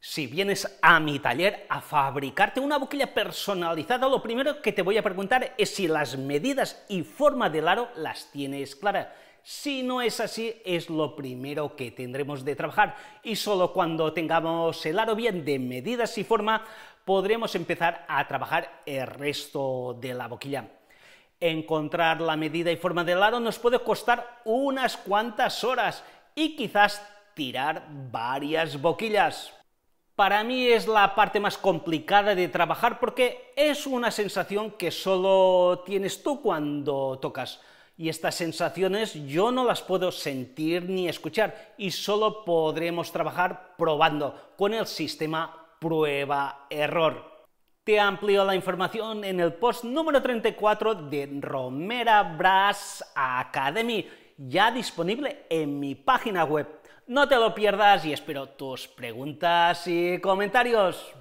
Si vienes a mi taller a fabricarte una boquilla personalizada, lo primero que te voy a preguntar es si las medidas y forma del aro las tienes claras. Si no es así, es lo primero que tendremos de trabajar y solo cuando tengamos el aro bien de medidas y forma podremos empezar a trabajar el resto de la boquilla. Encontrar la medida y forma del aro nos puede costar unas cuantas horas y quizás tirar varias boquillas para mí es la parte más complicada de trabajar porque es una sensación que solo tienes tú cuando tocas. Y estas sensaciones yo no las puedo sentir ni escuchar y solo podremos trabajar probando con el sistema prueba-error. Te amplio la información en el post número 34 de Romera Brass Academy, ya disponible en mi página web no te lo pierdas y espero tus preguntas y comentarios.